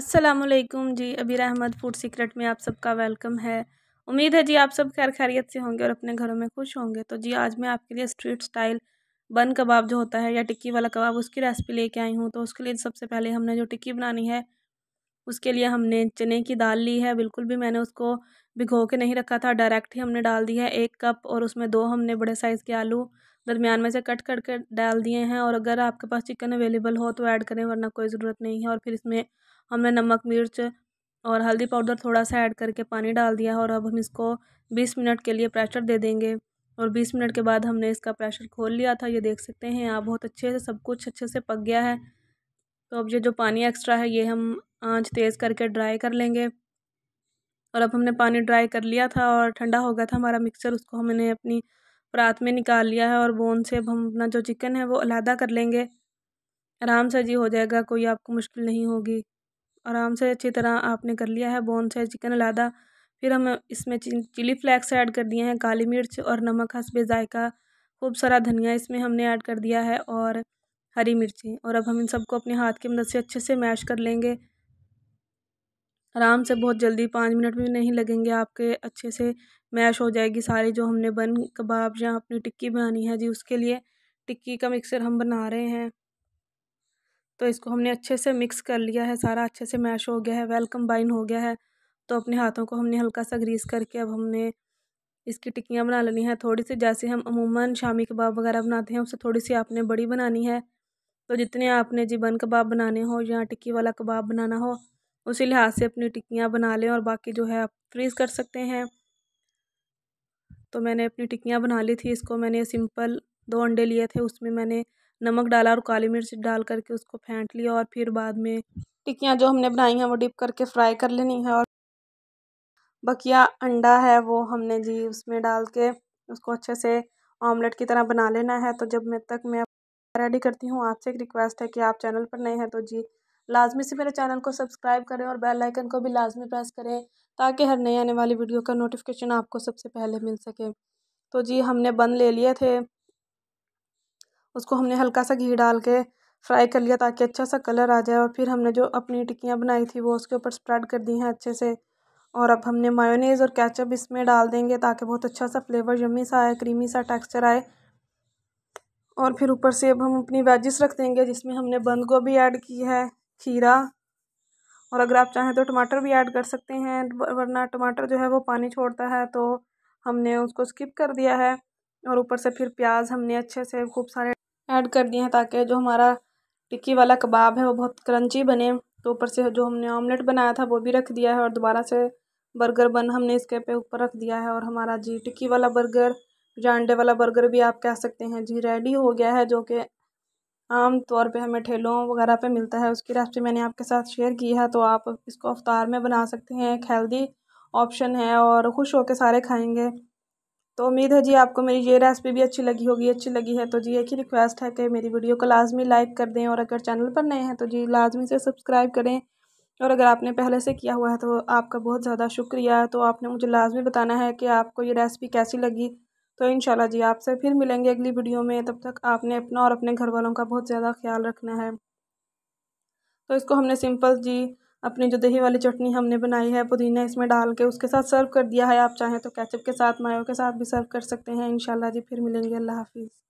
असलकुम जी अबीर Ahmad food secret में आप सबका वेलकम है उम्मीद है जी आप सब खैर खैरियत से होंगे और अपने घरों में खुश होंगे तो जी आज मैं आपके लिए स्ट्रीट स्टाइल बन कबाब जो होता है या टिक्की वाला कबाब उसकी रेसिपी लेके आई हूँ तो उसके लिए सबसे पहले हमने जो टिक्की बनानी है उसके लिए हमने चने की दाल ली है बिल्कुल भी मैंने उसको भिगो के नहीं रखा था डायरेक्ट ही हमने डाल दी है एक कप और उसमें दो हमने बड़े साइज़ के आलू दरमियान में से कट कर डाल दिए हैं और अगर आपके पास चिकन अवेलेबल हो तो ऐड करें वरना कोई ज़रूरत नहीं है और फिर इसमें हमने नमक मिर्च और हल्दी पाउडर थोड़ा सा ऐड करके पानी डाल दिया है और अब हम इसको बीस मिनट के लिए प्रेशर दे देंगे और बीस मिनट के बाद हमने इसका प्रेशर खोल लिया था ये देख सकते हैं यहाँ बहुत अच्छे से सब कुछ अच्छे से पक गया है तो अब ये जो पानी एक्स्ट्रा है ये हम आँच तेज़ करके ड्राई कर लेंगे और अब हमने पानी ड्राई कर लिया था और ठंडा हो गया था हमारा मिक्सचर उसको हमने अपनी परात में निकाल लिया है और बोन से अब हम अपना जो चिकन है वो अलहदा कर लेंगे आराम से जी हो जाएगा कोई आपको मुश्किल नहीं होगी आराम से अच्छी तरह आपने कर लिया है बोन से चिकन अलहदा फिर हम इसमें चिली फ्लैक्स ऐड कर दिए हैं काली मिर्च और नमक हंसबे जायका खूब सारा धनिया इसमें हमने ऐड कर दिया है और हरी मिर्ची और अब हम इन सबको अपने हाथ की मदद से अच्छे से मैश कर लेंगे आराम से बहुत जल्दी पाँच मिनट भी नहीं लगेंगे आपके अच्छे से मैश हो जाएगी सारी जो हमने बन कबाब या अपनी टिक्की बनानी है जी उसके लिए टिक्की का मिक्सर हम बना रहे हैं तो इसको हमने अच्छे से मिक्स कर लिया है सारा अच्छे से मैश हो गया है वेल कम्बाइन हो गया है तो अपने हाथों को हमने हल्का सा ग्रीस करके अब हमने इसकी टिक्कियाँ बना लेनी है थोड़ी सी जैसे हम अमूमन शामी कबाब वगैरह बनाते हैं उससे थोड़ी सी आपने बड़ी बनानी है तो जितने आपने जी बन कबाब बनाने हो या टिक्की वाला कबाब बनाना हो उसी लिहाज से अपनी टिक्कियाँ बना लें और बाकी जो है आप फ्रीज़ कर सकते हैं तो मैंने अपनी टिक्कियाँ बना ली थी इसको मैंने सिंपल दो अंडे लिए थे उसमें मैंने नमक डाला और काली मिर्च डाल करके उसको फेंट लिया और फिर बाद में टिक्कियाँ जो हमने बनाई हैं वो डिप करके फ्राई कर लेनी है और बकिया अंडा है वो हमने जी उसमें डाल के उसको अच्छे से ऑमलेट की तरह बना लेना है तो जब मैं तक मैं रेडी करती हूँ आपसे एक रिक्वेस्ट है कि आप चैनल पर नए हैं तो जी लाजमी से मेरे चैनल को सब्सक्राइब करें और बेल आइकन को भी लाजमी प्रेस करें ताकि हर नए आने वाली वीडियो का नोटिफिकेशन आपको सबसे पहले मिल सके तो जी हमने बन ले लिए थे उसको हमने हल्का सा घी डाल के फ्राई कर लिया ताकि अच्छा सा कलर आ जाए और फिर हमने जो अपनी टिक्कियाँ बनाई थी वो उसके ऊपर स्प्रेड कर दी हैं अच्छे से और अब हमने मायोनीज और कैचअप इसमें डाल देंगे ताकि बहुत अच्छा सा फ्लेवर यमी सा आए क्रीमी सा टेक्स्चर आए और फिर ऊपर से अब हम अपनी वेजिस रख देंगे जिसमें हमने बंद गोभी ऐड की है खीरा और अगर आप चाहें तो टमाटर भी ऐड कर सकते हैं वरना टमाटर जो है वो पानी छोड़ता है तो हमने उसको स्किप कर दिया है और ऊपर से फिर प्याज हमने अच्छे से खूब सारे ऐड कर दिए हैं ताकि जो हमारा टिक्की वाला कबाब है वो बहुत क्रंची बने तो ऊपर से जो हमने ऑमलेट बनाया था वो भी रख दिया है और दोबारा से बर्गर बन हमने इसके पे ऊपर रख दिया है और हमारा जी टिक्की वाला बर्गर या अंडे वाला बर्गर भी आप कह सकते हैं जी रेडी हो गया है जो कि आम तौर पे हमें ठेलों वगैरह पे मिलता है उसकी रेसिपी मैंने आपके साथ शेयर की है तो आप इसको अवतार में बना सकते हैं एक हेल्दी ऑप्शन है और खुश होकर सारे खाएंगे तो उम्मीद है जी आपको मेरी ये रेसिपी भी अच्छी लगी होगी अच्छी लगी है तो जी एक ही रिक्वेस्ट है कि मेरी वीडियो को लाजमी लाइक कर दें और अगर चैनल पर नए हैं तो जी लाजमी से सब्सक्राइब करें और अगर आपने पहले से किया हुआ है तो आपका बहुत ज़्यादा शुक्रिया तो आपने मुझे लाजमी बताना है कि आपको ये रेसिपी कैसी लगी तो इन जी आपसे फिर मिलेंगे अगली वीडियो में तब तक आपने अपना और अपने घर वालों का बहुत ज़्यादा ख्याल रखना है तो इसको हमने सिंपल जी अपनी जो दही वाली चटनी हमने बनाई है पुदीना इसमें डाल के उसके साथ सर्व कर दिया है आप चाहें तो कैचअप के साथ मायो के साथ भी सर्व कर सकते हैं इन जी फिर मिलेंगे अल्लाह हाफिज़